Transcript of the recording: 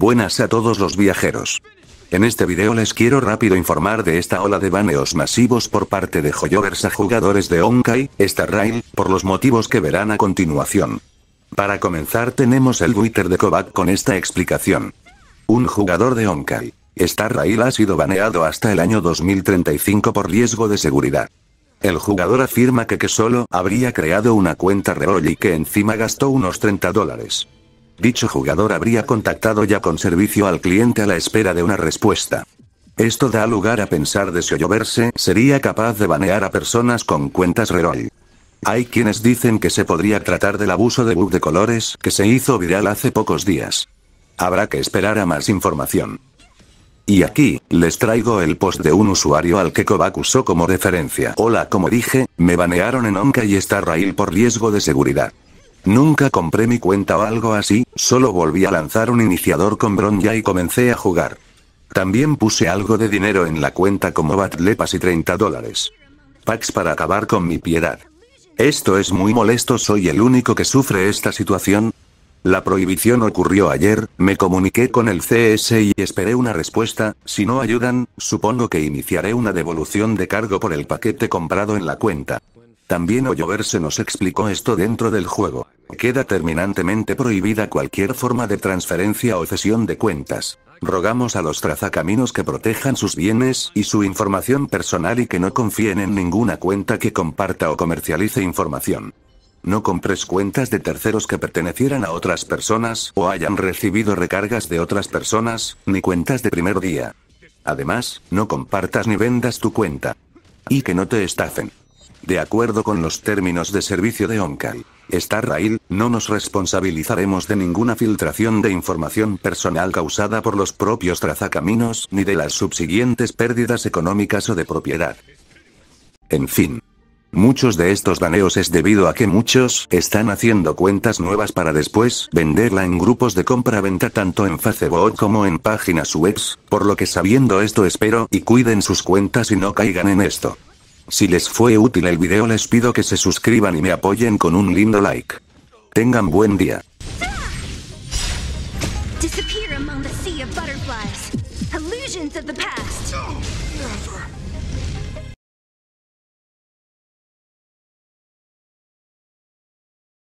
Buenas a todos los viajeros. En este video les quiero rápido informar de esta ola de baneos masivos por parte de Joyovers a jugadores de Onkai, Star Rail, por los motivos que verán a continuación. Para comenzar tenemos el Twitter de Kovac con esta explicación. Un jugador de Onkai. Star Rail ha sido baneado hasta el año 2035 por riesgo de seguridad. El jugador afirma que, que solo habría creado una cuenta Reroll y que encima gastó unos 30 dólares dicho jugador habría contactado ya con servicio al cliente a la espera de una respuesta. Esto da lugar a pensar de si Olloverse sería capaz de banear a personas con cuentas reroll. Hay quienes dicen que se podría tratar del abuso de bug de colores que se hizo viral hace pocos días. Habrá que esperar a más información. Y aquí, les traigo el post de un usuario al que Kovac usó como referencia. Hola, como dije, me banearon en Onca y está Rail por riesgo de seguridad. Nunca compré mi cuenta o algo así, solo volví a lanzar un iniciador con Bronya y comencé a jugar. También puse algo de dinero en la cuenta como Batlepas y 30 dólares. Packs para acabar con mi piedad. Esto es muy molesto, soy el único que sufre esta situación. La prohibición ocurrió ayer, me comuniqué con el CS y esperé una respuesta, si no ayudan, supongo que iniciaré una devolución de cargo por el paquete comprado en la cuenta. También o se nos explicó esto dentro del juego. Queda terminantemente prohibida cualquier forma de transferencia o cesión de cuentas. Rogamos a los trazacaminos que protejan sus bienes y su información personal y que no confíen en ninguna cuenta que comparta o comercialice información. No compres cuentas de terceros que pertenecieran a otras personas o hayan recibido recargas de otras personas, ni cuentas de primer día. Además, no compartas ni vendas tu cuenta. Y que no te estafen. De acuerdo con los términos de servicio de OnCal. Starrail, no nos responsabilizaremos de ninguna filtración de información personal causada por los propios trazacaminos ni de las subsiguientes pérdidas económicas o de propiedad. En fin. Muchos de estos baneos es debido a que muchos están haciendo cuentas nuevas para después venderla en grupos de compra-venta tanto en Facebook como en páginas webs, por lo que sabiendo esto espero y cuiden sus cuentas y no caigan en esto. Si les fue útil el video les pido que se suscriban y me apoyen con un lindo like. Tengan buen día.